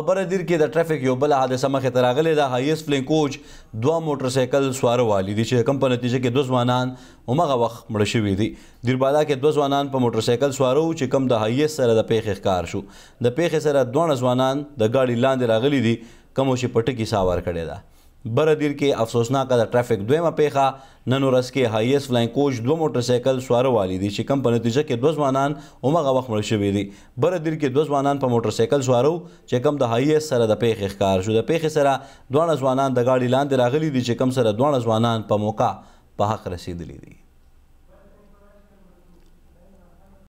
خبردیر کې د ټریفیک یو بل حادثه مخې ته راغلې ده هایس فلین کوچ دوه موټر سایکل سواره والی دي چې کوم په نتیجه کې دوه ځوانان همغه وخت مړه شوي دي دیربالا کې دوه ځوانان په موټر سایکل سواره وو چې کوم د هایس سره د پیښې ښکار شو د پیښې سره دوه ځوانان د ګاډي لاندې راغلي دي کوم چې پټکی ساور کړي ده بردیر کې افسوسناک د ټرافیک دویمه پیخه نن ورځ کې هایس فلاین کوچ دوه موټر سایکل سواره والی دي چې کم په نتیجه کې دوه ځوانان اومغه وخت مړ شوي دي بردیر کې دوه ځوانان په موټر سایکل سوارو چې کم د هایس سره د پیخې ښکار شو د پیخې سره دوه ځوانان د گاډي لاندې راغلي دي چې کم سره دوه ځوانان په موقع په حق رسیدلی دي